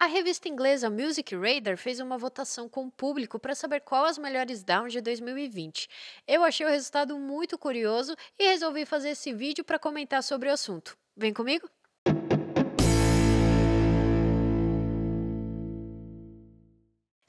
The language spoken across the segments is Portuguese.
A revista inglesa Music Radar fez uma votação com o público para saber qual as melhores downs de 2020. Eu achei o resultado muito curioso e resolvi fazer esse vídeo para comentar sobre o assunto. Vem comigo?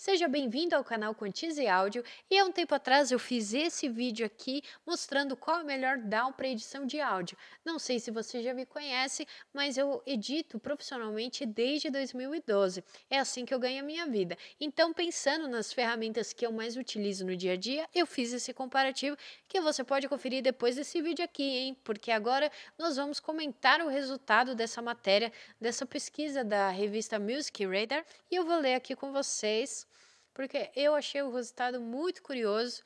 Seja bem-vindo ao canal Quantize Áudio e há um tempo atrás eu fiz esse vídeo aqui mostrando qual é o melhor DAO para edição de áudio. Não sei se você já me conhece, mas eu edito profissionalmente desde 2012. É assim que eu ganho a minha vida. Então, pensando nas ferramentas que eu mais utilizo no dia a dia, eu fiz esse comparativo que você pode conferir depois desse vídeo aqui, hein? Porque agora nós vamos comentar o resultado dessa matéria, dessa pesquisa da revista Music Radar e eu vou ler aqui com vocês porque eu achei o resultado muito curioso.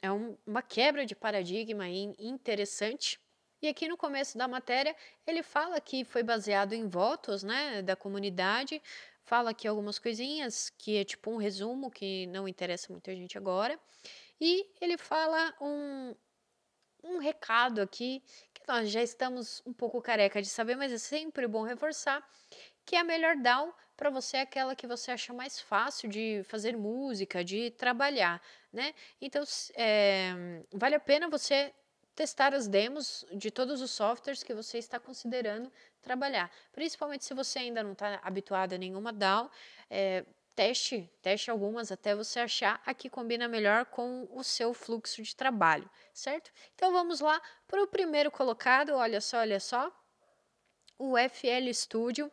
É, uma quebra de paradigma interessante. E aqui no começo da matéria, ele fala que foi baseado em votos né, da comunidade, fala aqui algumas coisinhas, que é tipo um resumo que não interessa muita gente agora. E ele fala um, um recado aqui, que nós já estamos um pouco careca de saber, mas é sempre bom reforçar, que é a melhor DAO para você é aquela que você acha mais fácil de fazer música, de trabalhar, né? Então, é, vale a pena você testar as demos de todos os softwares que você está considerando trabalhar. Principalmente se você ainda não está habituado a nenhuma dao é, eh, teste, teste algumas até você achar a que combina melhor com o seu fluxo de trabalho, certo? Então vamos lá para o primeiro colocado, olha só, olha só, o FL Studio.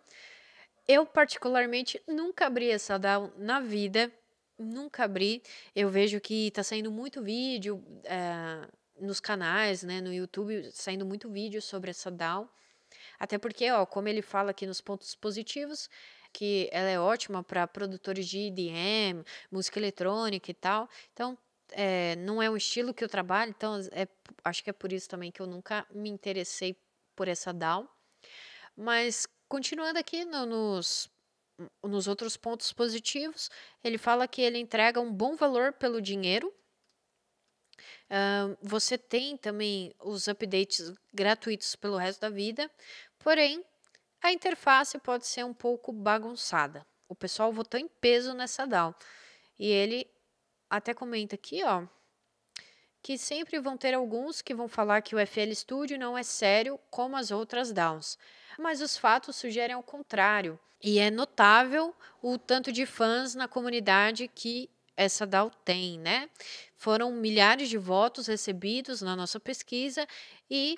Eu, particularmente, nunca abri essa DAO na vida. Nunca abri. Eu vejo que tá saindo muito vídeo é, nos canais, né? No YouTube, saindo muito vídeo sobre essa DAO. Até porque, ó, como ele fala aqui nos pontos positivos, que ela é ótima para produtores de EDM, música eletrônica e tal. Então, é, não é um estilo que eu trabalho, então é, acho que é por isso também que eu nunca me interessei por essa DAO. Mas Continuando aqui no, nos, nos outros pontos positivos, ele fala que ele entrega um bom valor pelo dinheiro. Uh, você tem também os updates gratuitos pelo resto da vida, porém a interface pode ser um pouco bagunçada. O pessoal votou em peso nessa DAO. E ele até comenta aqui, ó, que sempre vão ter alguns que vão falar que o FL Studio não é sério como as outras DAOs. Mas os fatos sugerem ao contrário, e é notável o tanto de fãs na comunidade que essa DAO tem, né? Foram milhares de votos recebidos na nossa pesquisa e,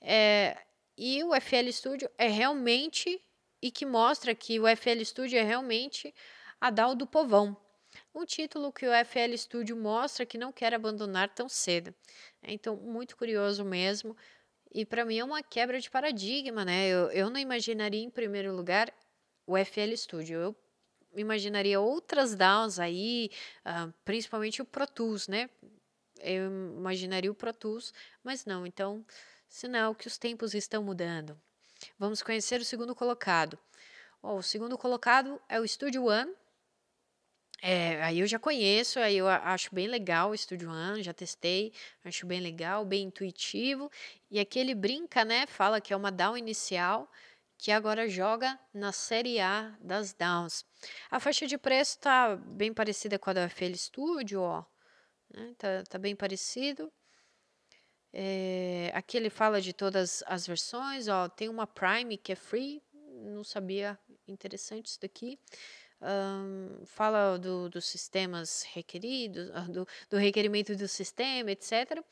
é, e o FL Studio é realmente, e que mostra que o FL Studio é realmente a DAO do povão um título que o FL Studio mostra que não quer abandonar tão cedo. É, então, muito curioso mesmo. E para mim é uma quebra de paradigma, né? Eu, eu não imaginaria em primeiro lugar o FL Studio. Eu imaginaria outras daos aí, uh, principalmente o Pro Tools, né? Eu imaginaria o Pro Tools, mas não. Então, sinal que os tempos estão mudando. Vamos conhecer o segundo colocado. Oh, o segundo colocado é o Studio One, é, aí eu já conheço, aí eu acho bem legal o Studio One, já testei, acho bem legal, bem intuitivo. E aqui ele brinca, né? Fala que é uma down inicial, que agora joga na série A das downs. A faixa de preço tá bem parecida com a da FL Studio, ó. Né, tá, tá bem parecido. É, aqui ele fala de todas as versões, ó. Tem uma Prime que é free, não sabia, interessante isso daqui um, fala do, dos sistemas requeridos, ah, do, do, requerimento do sistema, etc.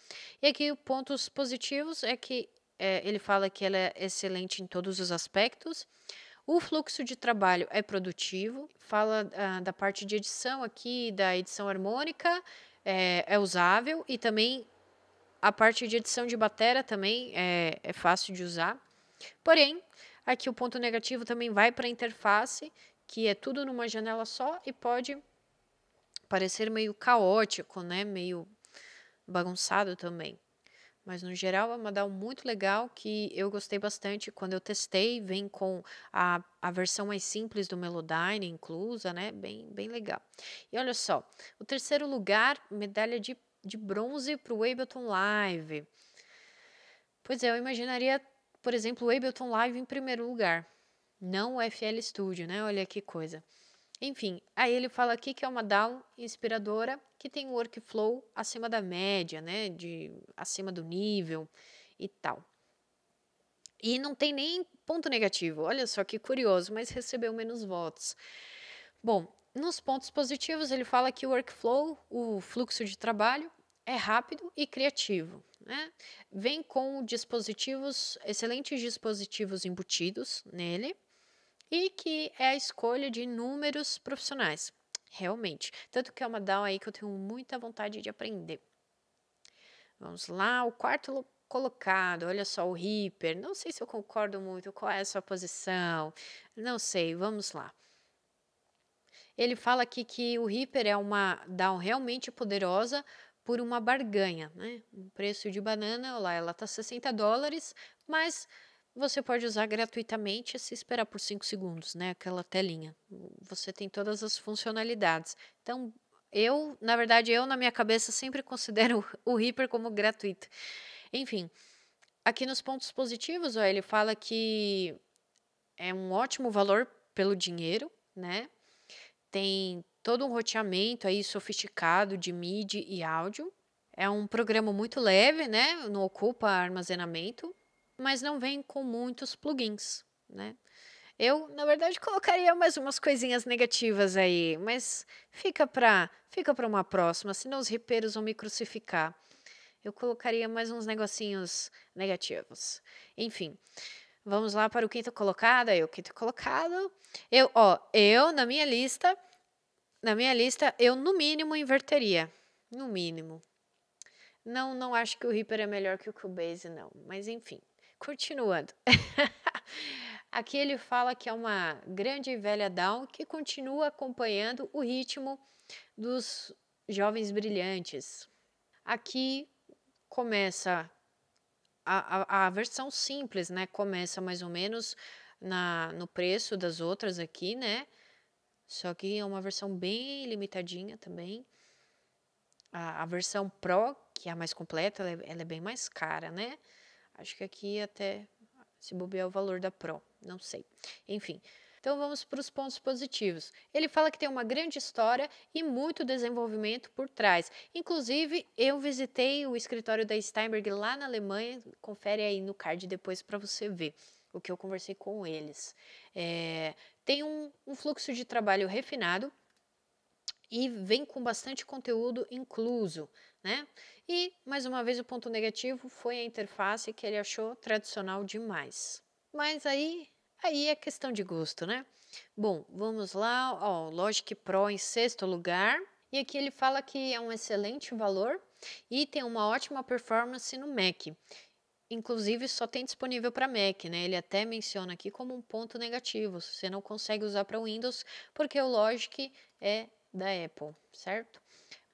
E aqui pontos positivos é que é, ele fala que ela é excelente em todos os aspectos. O fluxo de trabalho é produtivo, fala ah, da parte de edição aqui, da edição harmônica, é, é usável e também a parte de edição de bateria também é, é fácil de usar. Porém, aqui o ponto negativo também vai para a interface, que é tudo numa janela só e pode parecer meio caótico, né? Meio bagunçado também. Mas no geral é uma DAO muito legal que eu gostei bastante quando eu testei, vem com a, a versão mais simples do Melodyne inclusa, né? Bem, bem legal. E olha só, o terceiro lugar, medalha de, de bronze para o Ableton Live. Pois é, eu imaginaria, por exemplo, o Ableton Live em primeiro lugar, não o FL Studio, né? Olha que coisa. Enfim, aí ele fala aqui que é uma DAO inspiradora que tem um workflow acima da média, né? De acima do nível e tal. E não tem nem ponto negativo. Olha só que curioso, mas recebeu menos votos. Bom, nos pontos positivos, ele fala que o workflow, o fluxo de trabalho, é rápido e criativo. Né? Vem com dispositivos, excelentes dispositivos embutidos nele e que é a escolha de inúmeros profissionais. Realmente. Tanto que é uma DAO aí que eu tenho muita vontade de aprender. Vamos lá, o quarto colocado, olha só o Reaper. Não sei se eu concordo muito, qual é a sua posição? Não sei, vamos lá. Ele fala aqui que o Reaper é uma DAO realmente poderosa por uma barganha, né? O preço de banana, lá ela tá 60 dólares, mas você pode usar gratuitamente se esperar por 5 segundos, né? Aquela telinha. Você tem todas as funcionalidades. Então, eu, na verdade, eu na minha cabeça sempre considero o Reaper como gratuito. Enfim, aqui nos pontos positivos, ó, ele fala que é um ótimo valor pelo dinheiro, né? Tem todo um roteamento aí sofisticado de MIDI e áudio. É um programa muito leve, né? Não ocupa armazenamento mas não vem com muitos plugins, né? Eu, na verdade, colocaria mais umas coisinhas negativas aí, mas fica para fica uma próxima, senão os ripeiros vão me crucificar. Eu colocaria mais uns negocinhos negativos. Enfim, vamos lá para o quinto colocado. Aí, o quinto colocado. Eu, ó, eu, na minha lista, na minha lista, eu no mínimo inverteria. No mínimo. Não, não acho que o Reaper é melhor que o Cubase, não. Mas enfim. Continuando. Aqui ele fala que é uma grande velha Down que continua acompanhando o ritmo dos jovens brilhantes. Aqui começa a, a, a versão simples, né? Começa mais ou menos na, no preço das outras aqui, né? Só que é uma versão bem limitadinha também. A, a versão Pro, que é a mais completa, ela é, ela é bem mais cara, né? Acho que aqui até se bobear o valor da Pro, não sei. Enfim, então vamos para os pontos positivos. Ele fala que tem uma grande história e muito desenvolvimento por trás. Inclusive, eu visitei o escritório da Steinberg lá na Alemanha, confere aí no card depois para você ver o que eu conversei com eles. É, tem um, um fluxo de trabalho refinado e vem com bastante conteúdo incluso né? E, mais uma vez, o ponto negativo foi a interface que ele achou tradicional demais. Mas aí, aí é questão de gosto, né? Bom, vamos lá, ó, Logic Pro em sexto lugar. E aqui ele fala que é um excelente valor e tem uma ótima performance no Mac. Inclusive, só tem disponível para Mac, né? Ele até menciona aqui como um ponto negativo. Você não consegue usar para Windows porque o Logic é da Apple, certo?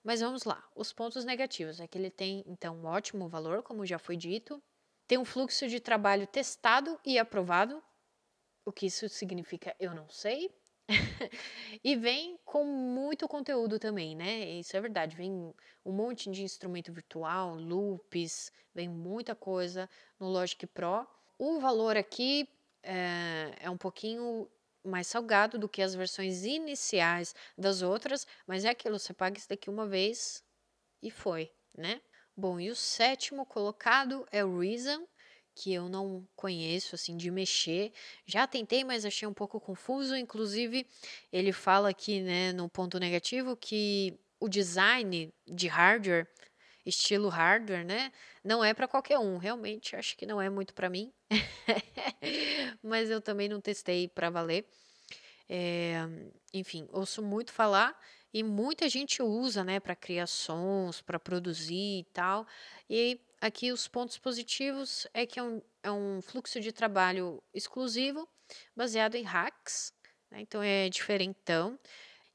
Mas vamos lá, os pontos negativos é que ele tem então um ótimo valor, como já foi dito, tem um fluxo de trabalho testado e aprovado, o que isso significa eu não sei. e vem com muito conteúdo também, né? Isso é verdade. Vem um monte de instrumento virtual, loops, vem muita coisa no Logic Pro. O valor aqui é, é um pouquinho mais salgado do que as versões iniciais das outras, mas é aquilo, você paga isso daqui uma vez e foi, né? Bom, e o sétimo colocado é o Reason, que eu não conheço assim de mexer. Já tentei, mas achei um pouco confuso, inclusive ele fala aqui, né, no ponto negativo que o design de hardware estilo hardware, né? Não é para qualquer um. Realmente acho que não é muito para mim. mas eu também não testei para valer. É, enfim, ouço muito falar e muita gente usa, né, para criar sons, para produzir e tal. E aqui os pontos positivos é que é um, é um fluxo de trabalho exclusivo, baseado em hacks, né, então é diferentão.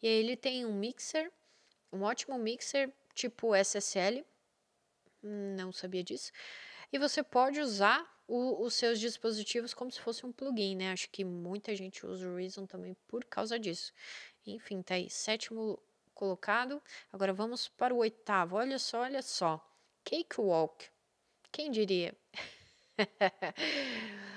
E aí ele tem um mixer, um ótimo mixer tipo SSL, hum, não sabia disso. E você pode usar o, os seus dispositivos como se fosse um plugin, né? Acho que muita gente usa o Reason também por causa disso. Enfim, tá aí, sétimo colocado. Agora vamos para o oitavo. Olha só, olha só. Cakewalk. Quem diria?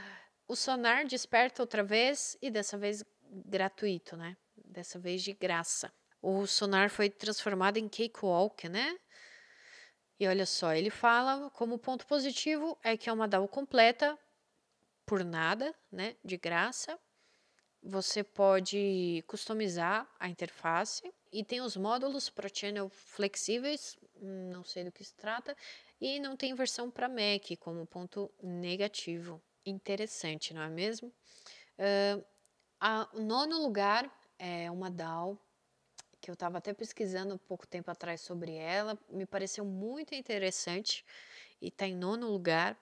o sonar desperta outra vez e dessa vez gratuito, né? Dessa vez de graça. O sonar foi transformado em cakewalk, né? E olha só, ele fala como ponto positivo é que é uma DAO completa, por nada, né, de graça. Você pode customizar a interface e tem os módulos para channel flexíveis, não sei do que se trata, e não tem versão para Mac como ponto negativo. Interessante, não é mesmo? Uh, a, o nono lugar é uma DAO que eu estava até pesquisando pouco tempo atrás sobre ela, me pareceu muito interessante e está em nono lugar.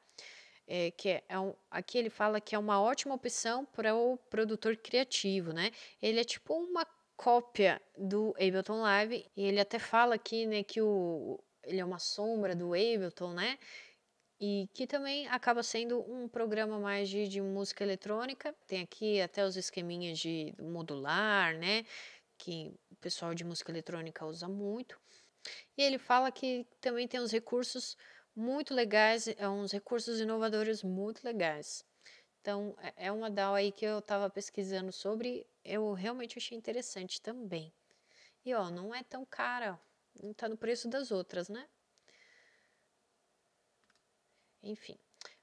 É, que é, é um, aqui ele fala que é uma ótima opção para o produtor criativo, né? Ele é tipo uma cópia do Ableton Live e ele até fala aqui, né, que o, ele é uma sombra do Ableton, né? E que também acaba sendo um programa mais de, de música eletrônica. Tem aqui até os esqueminhas de modular, né? Que pessoal de música eletrônica usa muito. E ele fala que também tem uns recursos muito legais, é uns recursos inovadores muito legais. Então, é, é uma DAO aí que eu estava pesquisando sobre, eu realmente achei interessante também. E ó, não é tão cara, não está no preço das outras, né? Enfim,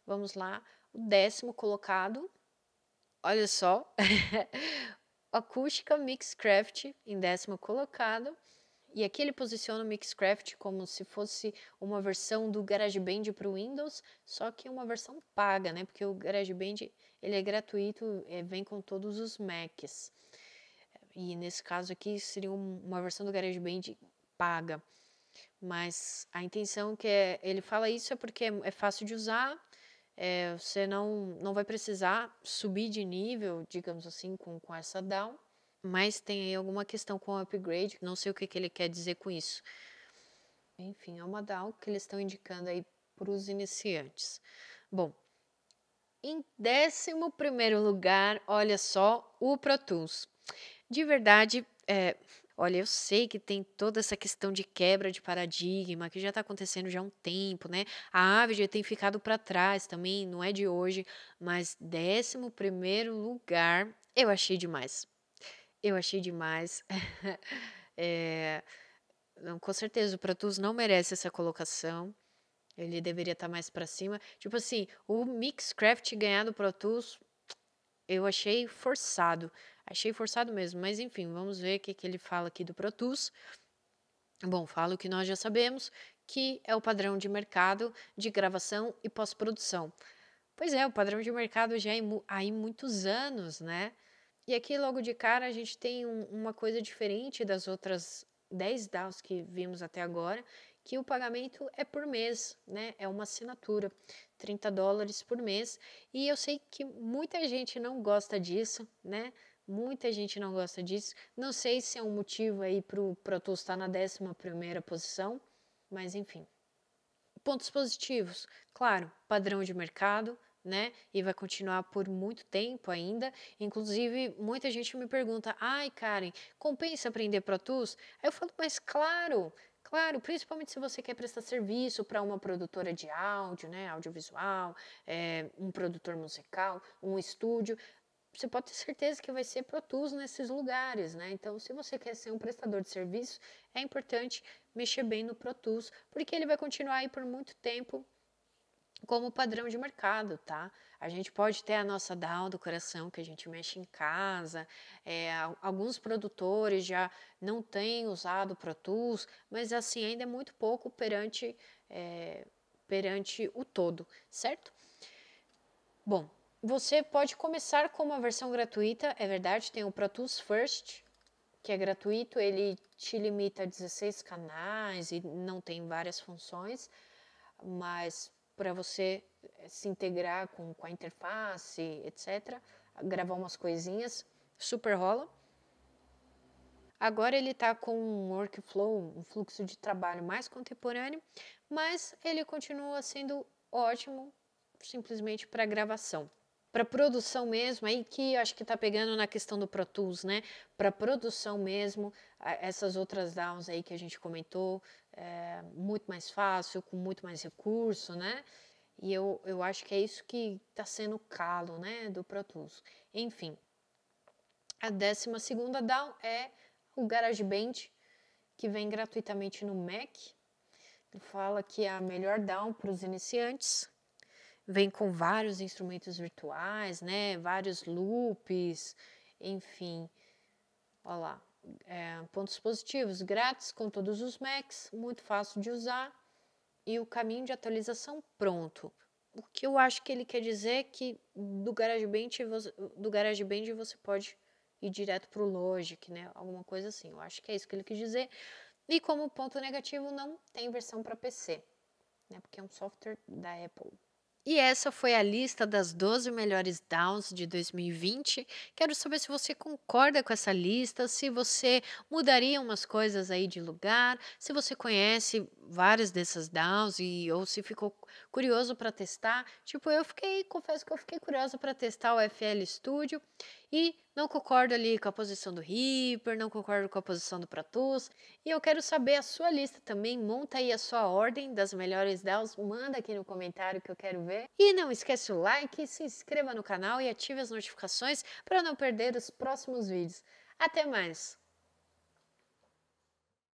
vamos lá. O décimo colocado, olha só, Acústica Mixcraft em décimo colocado. E aqui ele posiciona o Mixcraft como se fosse uma versão do GarageBand para o Windows, só que uma versão paga, né? Porque o GarageBand ele é gratuito, é, vem com todos os Macs. E nesse caso aqui seria uma versão do GarageBand paga. Mas a intenção que é, ele fala isso é porque é fácil de usar é, você não, não vai precisar subir de nível, digamos assim, com, com essa down, mas tem aí alguma questão com o upgrade, não sei o que, que ele quer dizer com isso. Enfim, é uma down que eles estão indicando aí para os iniciantes. Bom, em 11 lugar, olha só, o Pro Tools. De verdade, é, Olha, eu sei que tem toda essa questão de quebra de paradigma que já está acontecendo já há um tempo, né? A ave já tem ficado para trás também, não é de hoje, mas 11 primeiro lugar, eu achei demais. Eu achei demais. é, com certeza, o Pratus não merece essa colocação. Ele deveria estar tá mais para cima. Tipo assim, o Mixcraft ganhar do Pro eu achei forçado. Achei forçado mesmo, mas enfim, vamos ver o que, que ele fala aqui do Protus. Bom, fala o que nós já sabemos, que é o padrão de mercado de gravação e pós-produção. Pois é, o padrão de mercado já é aí muitos anos, né? E aqui logo de cara a gente tem um, uma coisa diferente das outras 10 DAOs que vimos até agora, que o pagamento é por mês, né? É uma assinatura, 30 dólares por mês. E eu sei que muita gente não gosta disso, né? Muita gente não gosta disso. Não sei se é um motivo aí para o Pro estar na 11 posição, mas enfim. Pontos positivos, claro, padrão de mercado, né? E vai continuar por muito tempo ainda. Inclusive, muita gente me pergunta: ai, Karen, compensa aprender Pro Tools? Aí eu falo, mas claro, Claro, principalmente se você quer prestar serviço para uma produtora de áudio, né, audiovisual, é, um produtor musical, um estúdio, você pode ter certeza que vai ser ProTools nesses lugares, né? Então, se você quer ser um prestador de serviço, é importante mexer bem no protus, porque ele vai continuar aí por muito tempo como padrão de mercado, tá? A gente pode ter a nossa down do coração que a gente mexe em casa, é, alguns produtores já não têm usado ProTools, mas assim ainda é muito pouco perante é, perante o todo, certo? Bom, você pode começar com uma versão gratuita, é verdade, tem o Pro Tools First, que é gratuito, ele te limita a 16 canais e não tem várias funções, mas para você eh, se integrar com, com a interface, etc., gravar umas coisinhas, super rola. Agora ele está com um workflow, um fluxo de trabalho mais contemporâneo, mas ele continua sendo ótimo simplesmente para gravação para produção mesmo, aí que acho que está pegando na questão do Pro Tools, né? Para produção mesmo, essas outras DAOs aí que a gente comentou, é, muito mais fácil, com muito mais recurso, né? E eu, eu acho que é isso que está sendo o calo, né, do Pro Tools. Enfim, a 12 segunda DAO é o GarageBand, que vem gratuitamente no Mac. Ele fala que é a melhor DAO para os iniciantes, vem com vários instrumentos virtuais, né? Vários loops, enfim. Olha lá. É, pontos positivos, grátis com todos os Macs, muito fácil de usar e o caminho de atualização pronto. O que eu acho que ele quer dizer é que do GarageBand, do GarageBand você pode ir direto para o Logic, né? Alguma coisa assim. Eu acho que é isso que ele quis dizer. E como ponto negativo, não tem versão para PC, né? Porque é um software da Apple. E essa foi a lista das 12 melhores downs de 2020. Quero saber se você concorda com essa lista, se você mudaria umas coisas aí de lugar, se você conhece várias dessas downs e ou se ficou curioso para testar. Tipo, eu fiquei, confesso que eu fiquei curiosa para testar o FL Studio e não concordo ali com a posição do Reaper, não concordo com a posição do Pratus E eu quero saber a sua lista também, monta aí a sua ordem das melhores DAOs, manda aqui no comentário que eu quero ver. E não esquece o like, se inscreva no canal e ative as notificações para não perder os próximos vídeos. Até mais!